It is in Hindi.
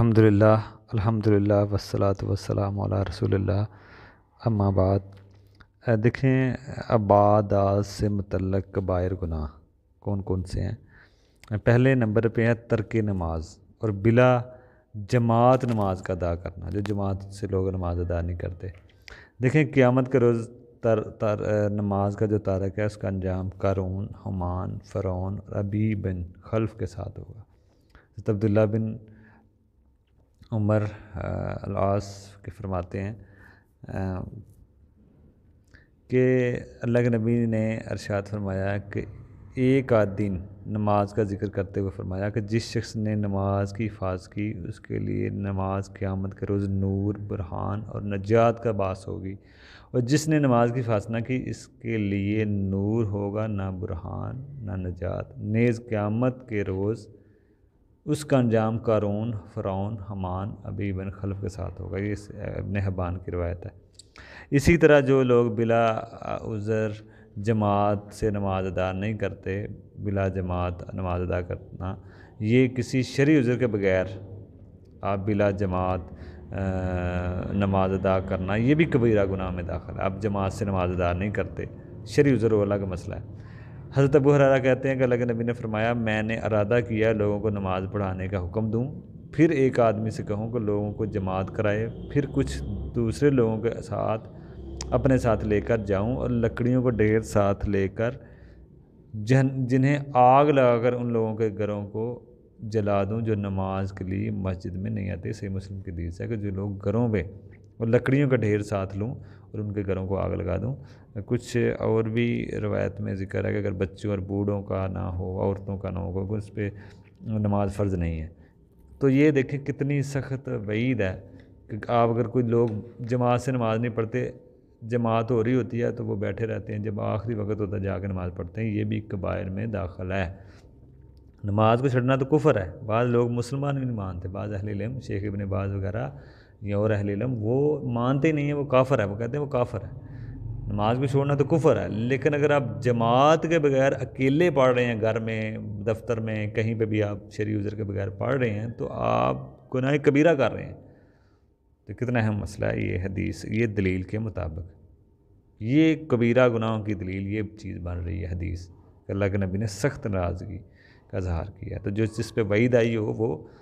अल्हम्दुलिल्लाह अल्हम्दुलिल्लाह वसलात वसलाम रसोल्ला अम्माबाद देखें आबाद से मतलब कबायर गुनाह कौन कौन से हैं पहले नंबर पे है तरक नमाज और बिला जमात नमाज का अदा करना जो जमात से लोग नमाज अदा नहीं करते देखें क़्यामत के रोज़ तर तर नमाज का जो तारक है उसका अंजाम कारून हमान फ़रौन रबी बिन खल्फ के साथ होगा तब्दुल्ला अब्दुल्ला बिन उमर अलास के फरमाते हैं कि अल्लाह के नबी ने अरशाद फरमाया कि एक आध दिन नमाज का जिक्र करते हुए फरमाया कि जिस शख्स ने नमाज की हिफाज की उसके लिए नमाज क़्यामत के रोज़ नूर बुरहान और नजात का बास होगी और जिसने नमाज की हिफाज ना की इसके लिए नूर होगा ना बुरहान ना नजात नेज़ क़्यामत के रोज़ उसका अंजाम कारून फ़रौन हमान अबी बन खलफ के साथ होगा ये नहबान हबान की रवायत है इसी तरह जो लोग बिला उज़र जमात से नमाज अदा नहीं करते बिला जमात नमाज अदा करना ये किसी शरी उज़र के बगैर आप बिला जमात नमाज अदा करना ये भी कबीरा गुनाह में दाखिल है आप जमात से नमाज अदा नहीं करते शरी उज़र वाला का मसला है हज़रत अबू हरारा कहते हैं कि अल्लाह के नबी ने फरमाया मैंने अरादा किया लोगों को नमाज़ पढ़ाने का हुक्म दूँ फिर एक आदमी से कहूँ कि लोगों को जमात कराए फिर कुछ दूसरे लोगों के साथ अपने साथ लेकर जाऊँ और लकड़ियों को ढेर साथ लेकर जन जिन्हें आग लगाकर उन लोगों के घरों को जला दूँ जो नमाज के लिए मस्जिद में नहीं आते सही मुस्लिम की दीस है कि जो लोग घरों में और लकड़ियों का ढेर साथ लूँ और उनके घरों को आग लगा दूँ कुछ और भी रवायत में जिक्र है कि अगर बच्चों और बूढ़ों का ना हो औरतों का ना हो उस पर नमाज फ़र्ज़ नहीं है तो ये देखें कितनी सख्त वईद है कि आप अगर कोई लोग जमात से नमाज़ नहीं पढ़ते जमात हो रही होती है तो वो बैठे रहते हैं जब आखिरी वक्त होता है जाकर नमाज़ पढ़ते हैं ये भी कबायर में दाखिल है नमाज को छड़ना तो कुफर है बाद लोग मुसलमान भी नहीं मानते बाद अहल शेख इबन बाज वगैरह या और इलम वो मानते ही नहीं है वो काफर है वो कहते हैं वो काफर है नमाज भी छोड़ना तो कुफर है लेकिन अगर आप जमात के बगैर अकेले पढ़ रहे हैं घर में दफ्तर में कहीं पे भी आप शरी उज़र के बगैर पढ़ रहे हैं तो आप गुनाह कबीरा कर रहे हैं तो कितना अहम मसला है ये हदीस ये दलील के मुताबिक ये कबीरा गुनाहों की दलील ये चीज़ बन रही है हदीस अल्लाह के नबी ने सख्त नाराज़गी का इजहार किया तो जो जिस पे वईद आई हो वो